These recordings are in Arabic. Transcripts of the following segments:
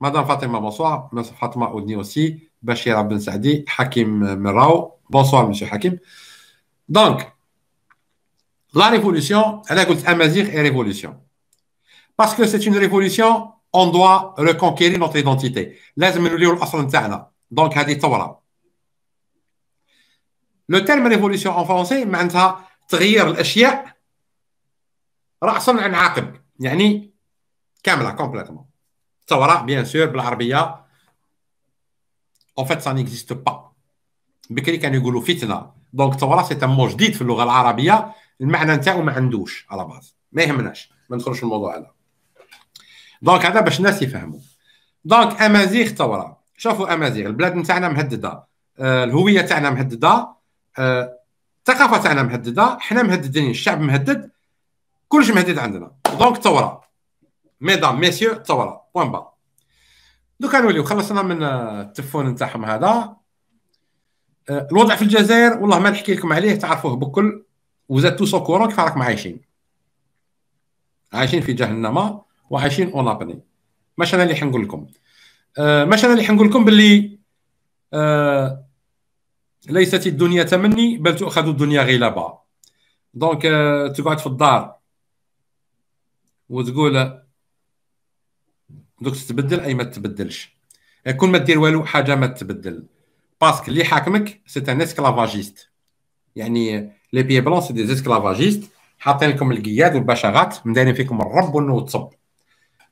مدام فاطمه بونسوار مس فاطمه اودني اوسي بشير بن سعدي حكيم مراو بونسوار مسيو حكيم دونك لا ريفولوسيون انا قلت امازيغ اي ريفولوسيون باسكو سي اون ريفولوسيون اون دوا ريكونكيري نوتر ايدونتيتي لازم نوليو الاصل نتاعنا دونك هذه ثوره لو تيرم ريفولوسيون اون فرونسي معناتها تغيير الاشياء راسا عن عاقب يعني كامله كومبليتوم الثورة بيان سور بالعربيه اون فيت سا نيكزيست با بكري كانوا يقولوا فتنه دونك ثوره سي ان مو جديد في اللغه العربيه المعنى نتاعو ما عندوش على باز ما يهمناش ما ندخلوش الموضوع هذا دونك هذا باش الناس يفهموا دونك امازيغ ثوره شوفوا امازيغ البلاد نتاعنا مهدده آه، الهويه تاعنا مهدده آه، الثقافه تاعنا مهدده حنا مهددين الشعب مهدد كلش مهدد عندنا دونك ثوره ميدام ميسيو ثوره بوان با دوكا نوليو خلصنا من آه، التفون نتاعهم هذا آه، الوضع في الجزائر والله ما نحكي لكم عليه تعرفوه بكل وزاد تو كورون كيف راكم عايشين عايشين في جهنم وعايشين اون ابني مش انا اللي حنقول لكم أه مش انا اللي حنقول لكم باللي أه ليست الدنيا تمني بل تؤخذ الدنيا غلابه دونك أه تقعد في الدار وتقول دوك تتبدل اي ما تتبدلش كون ما دير والو حاجه ما تتبدل باسك اللي حاكمك سي ان اسكلافاجيست يعني لي بي بلون سي دي اسكلافاجيست حاطين لكم القياد والبشاغات مدايرين فيكم الرب والنوتصب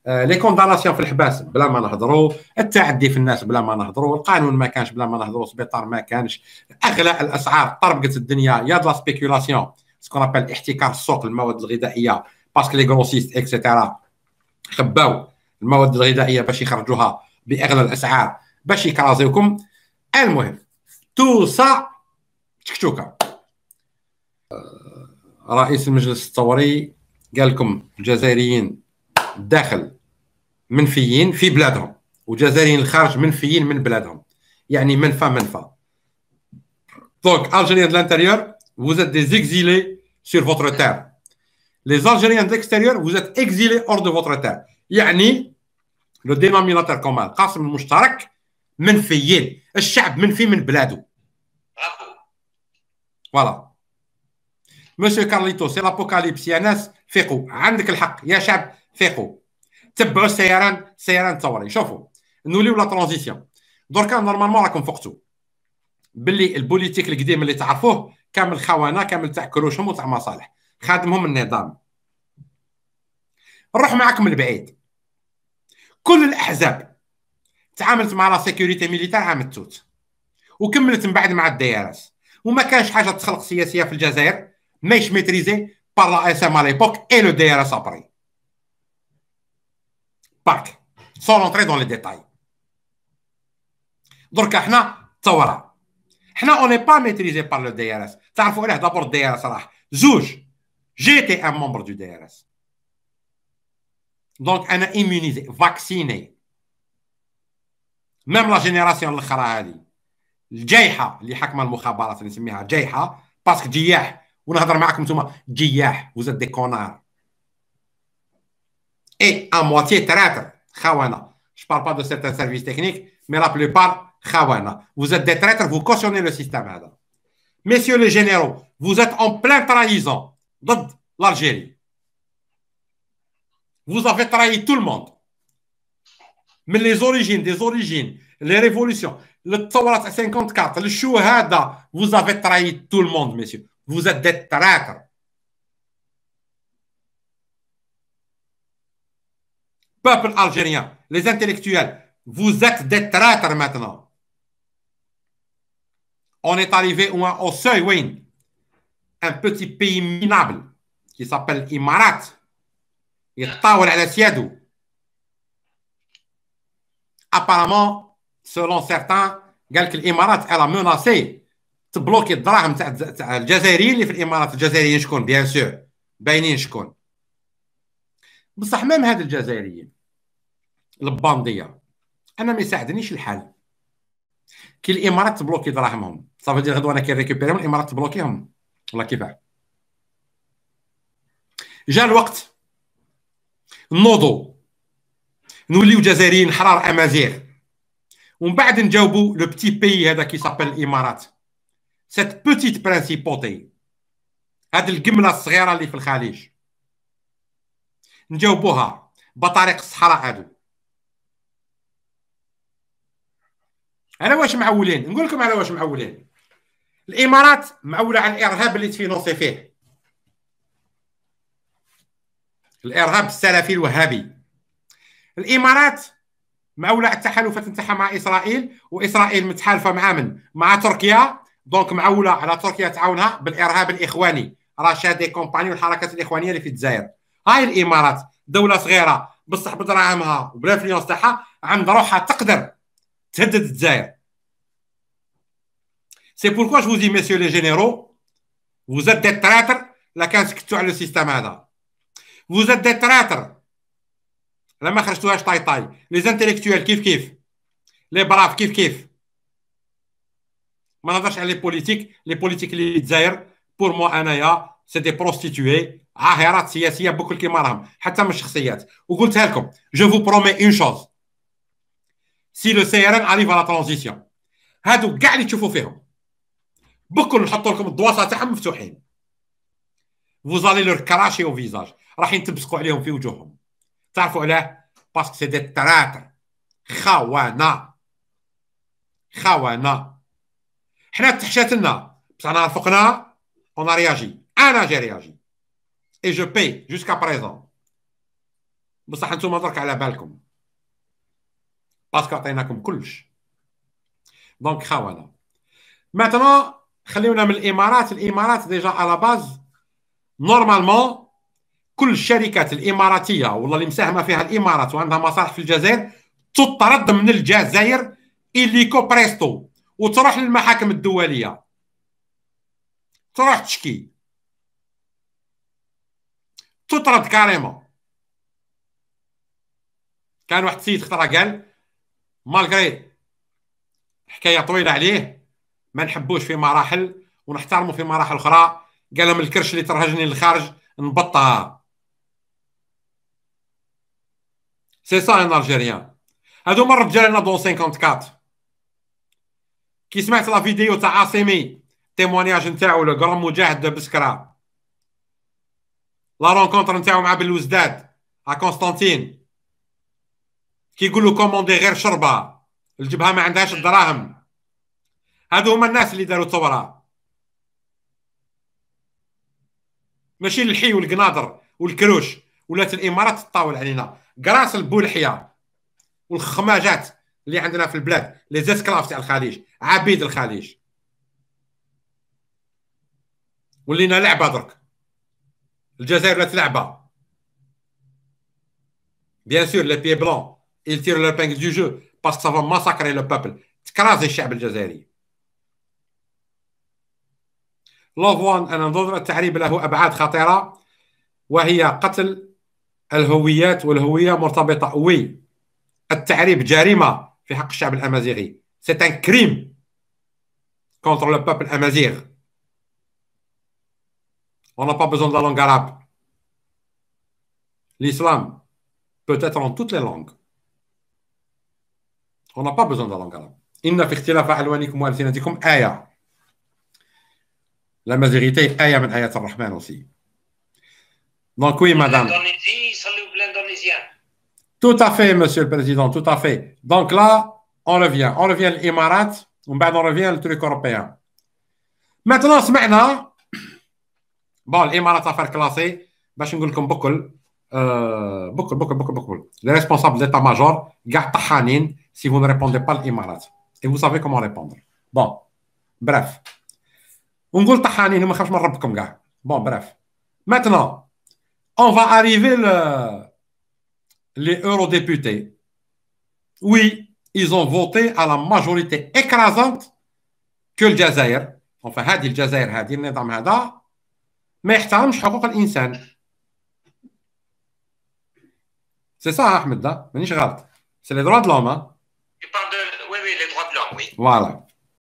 لي آه، كونداناسيون في الحباس بلا ما نهضروا التعدي في الناس بلا ما نهضروا القانون ما كانش بلا ما نهضروا السبيطار ما كانش اغلى الاسعار طربقت الدنيا يا دو لا سبيكولاسيون سكون ابل احتكار السوق المواد الغذائيه باسكو لي غروسيست اكسيتيرا خباو المواد الغذائيه باش يخرجوها باغلى الاسعار باش يكرازيوكم المهم توسع تكتوكه آه، رئيس المجلس الثوري قال لكم الجزائريين الداخل منفيين في بلادهم والجزائريين الخارج منفيين من بلادهم يعني منفى منفى دونك الجيريان دلانتيريور vous êtes des exilés sur votre terre les algériens d'extérieur vous êtes exilés hors de votre terre يعني لو ديناميناتور كومان القاسم المشترك منفيين الشعب منفي من بلاده فوالا مسيو كارليتو سي لابوكاليبس يا ناس فيقوا عندك الحق يا شعب فيقوا تبعوا السيران السيران الثوري شوفوا نوليو لا ترانزيسيون دركا نورمالمون راكم فقتوا باللي البوليتيك القديم اللي تعرفوه كامل خونه كامل تاع كروشهم وتاع مصالح خادمهم النظام نروح معاكم من كل الاحزاب تعاملت مع لا سيكوريتي ميليتار عام التوت وكملت من بعد مع الديارات وما كانش حاجه تخلق سياسيه في الجزائر ماهيش ميتريزي بار لا اس ام على ايبوك اي لو دي ار اس ابري باك سون اونتري دون لي ديتاي دركا حنا ثوره حنا اوني با ميتريزي بار لو دي ار اس تعرفوا علاه دابور الدي ار اس راح زوج جي تي ان ممبر دو دي ار اس دونك انا ايمونيزي فاكسيني ميم لا جينيراسيون الاخرى هذه الجايحه اللي حاكمه المخابرات نسميها جايحه باسك جياح ونهضر معكم نتوما جياح وزاد دي كونار اي ا موتي تراتر خوانا جو بار با دو سيتان سيرفيس تكنيك مي لا بلوبار خوانا وزاد دي تراتر فو كوسيوني لو سيستيم هذا ميسيو لي جينيرو vous êtes en plein trahison ضد l'Algérie Vous avez trahi tout le monde. Mais les origines, des origines, les révolutions, le Tawrat 54, le Shuhada, vous avez trahi tout le monde, messieurs. Vous êtes des traîtres. Peuple algérien, les intellectuels, vous êtes des traîtres maintenant. On est arrivé au, au seuil, Un petit pays minable qui s'appelle Imarat يتطاول على سيادو ابارامون سولون سيرتان قالك الامارات الا مناسي تبلوكي الدراهم تاع تاع الجزائريين اللي في الامارات الجزائريين شكون بيان سور باينين شكون بصح مام هاد الجزائريين البانديه انا ما يساعدنيش الحال كي الامارات تبلوكي دراهمهم صافي دير غدوه انا كي ريكوبيريهم الامارات تبلوكيهم ولا كيفاه جاء الوقت نوضو نوليو جزائريين حرار امازيغ ومن بعد نجاوبوا لو بتي بي هذا كي سابيل الامارات سيت بوتيت برانسيبوتي هاد القمله الصغيره اللي في الخليج نجاوبوها بطريق الصحراء هادو على واش معولين نقول لكم على واش معولين الامارات معوله على الارهاب اللي تفينوصي فيه الارهاب السلفي الوهابي الامارات مولع التحالفات نتاعها مع اسرائيل واسرائيل متحالفه مع من؟ مع تركيا دونك معوله على تركيا تعاونها بالارهاب الاخواني رشاد دي كومباني والحركات الاخوانيه اللي في الجزائر هاي الامارات دوله صغيره بصح بدراهمها وبالانفلونس تاعها عند روحها تقدر تهدد الجزائر سي بوركو جو دي ميسيو لي جينيرو vous êtes des traîtres لا كان سكتوا على السيستم هذا Vous êtes des traîtres. لما خرجتوهاش طاي طاي لي زانتيليكتويال كيف كيف لي براف كيف كيف ما نهضرش على لي بوليتيك لي بوليتيك اللي الجزائر بور مو انايا سي دي بروستيتوي عاهرات سياسيه بكل كيما راهم حتى من الشخصيات وقلتها لكم جو فو برومي اون شوز سي لو سي ار ان اريف على ترانزيسيون هادو كاع اللي تشوفوا فيهم بكل نحطوا لكم الدواسه تاعهم مفتوحين vous allez leur cracher au visage راح ينتبسقوا عليهم في وجوههم تعرفوا علاه باسكو سي دي تراتر خوانا خوانا حنا تحشاتنا بصح انا فوقنا اون رياجي انا جي رياجي اي جو بي جوسكا بريزون بصح نتوما درك على بالكم باسكو عطيناكم كلش دونك خوانا ماتنون خليونا من الامارات الامارات ديجا على باز نورمالمون كل الشركات الاماراتيه ولا اللي مساهمه فيها الامارات وعندها مصالح في الجزائر تطرد من الجزائر إليكو بريستو وتروح للمحاكم الدوليه تروح تشكي تطرد كاريما كان واحد السيد خطره قال مالغري حكايه طويله عليه ما نحبوش في مراحل ونحترمه في مراحل اخرى قال لهم الكرش اللي ترهجني للخارج نبطها سي سا ان الجيريان هادو هما الرجالنا دون 54 كي سمعت لا فيديو تاع عاصمي تيمونياج نتاعو لو كرون مجاهد بسكرا لا رونكونتر نتاعو مع بلوزداد ا كونستانتين كيقولوا كوموندي غير شربه الجبهه ما عندهاش الدراهم هادو هما الناس اللي داروا الثوره ماشي الحي والقنادر والكروش ولات الامارات تطاول علينا كراس البولحيه والخماجات اللي عندنا في البلاد لي زيسكلاف تاع الخليج عبيد الخليج ولينا لعبه درك الجزائر ولات لعبه بيان سور لي بي بلون ils tirent لو du jeu parce que ça va massacrer le peuple. تكرازي الشعب الجزائري. لوفوان انا نظن التعريب له ابعاد خطيره وهي قتل الهويات والهويه مرتبطه وي التعريب جريمه في حق الشعب الامازيغي سي ان كريم كونتر لو بابل امازيغ On با pas besoin de la langue arabe. L'islam peut être en toutes les langues. On n'a pas besoin de إن في اختلاف ألوانكم وألسنتكم آية. لامازيغيتي آية من آيات الرحمن aussi. دونك وي مدام Tout à fait, Monsieur le Président, tout à fait. Donc là, on revient. On revient à l'Imarat, on revient le truc européen. Maintenant, matin, bon, l'Imarat a fait classer, باش نقول بكل beaucoup, beaucoup, beaucoup, beaucoup, les responsables d'état-major si vous ne répondez pas l'Imarat. Et vous savez comment répondre. Bon, bref. Bon, bref. Maintenant, on va arriver le les eurodéputés. Oui, ils ont voté à la majorité écrasante que le Jazair, enfin, il الجزائر هذه النظام هذا ما يحترمش de الانسان. C'est ça, Ahmed, là, hein? C'est les droits de l'homme, hein? Tu parles de. Oui, oui, les droits de l'homme, oui. Voilà.